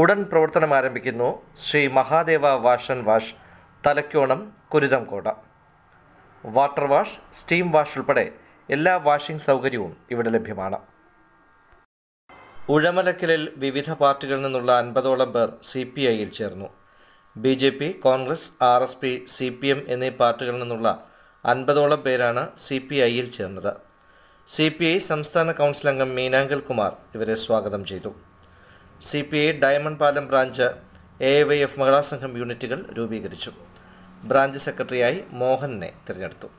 ഉടൻ പ്രവർത്തനം ആരംഭിക്കുന്നു Sri Mahadeva wash and wash Thalakkonam Kuruthamkotta water wash steam wash ഉൾപ്പെടെ എല്ലാ വാഷിംഗ് സൗകര്യവും ഇവിടെ ലഭ്യമാണ് ഉഴമലക്കലിൽ വിവിധ പാർട്ടികളിൽ നിന്നുള്ള അൻപതോളം പേർ സി പി ഐയിൽ ചേർന്നു B J P Congress R S P C P M എന്നീ പാർട്ടികളിൽ നിന്നുള്ള അൻപതോളം പേരാണ് സി പി ഐയിൽ ചേർന്നത് സി പി ഐ സംസ്ഥാന കൗൺസിൽ അംഗം മീനാങ്കൽ കുമാർ ഇവരെ സ്വാഗതം ചെയ്തു C P I diamond Palam branch A Y F Mahila Sangham യൂണിറ്റുകൾ രൂപീകരിച്ചു ബ്രാഞ്ച് സെക്രട്ടറിയായി മോഹനെ തിരഞ്ഞെടുത്തു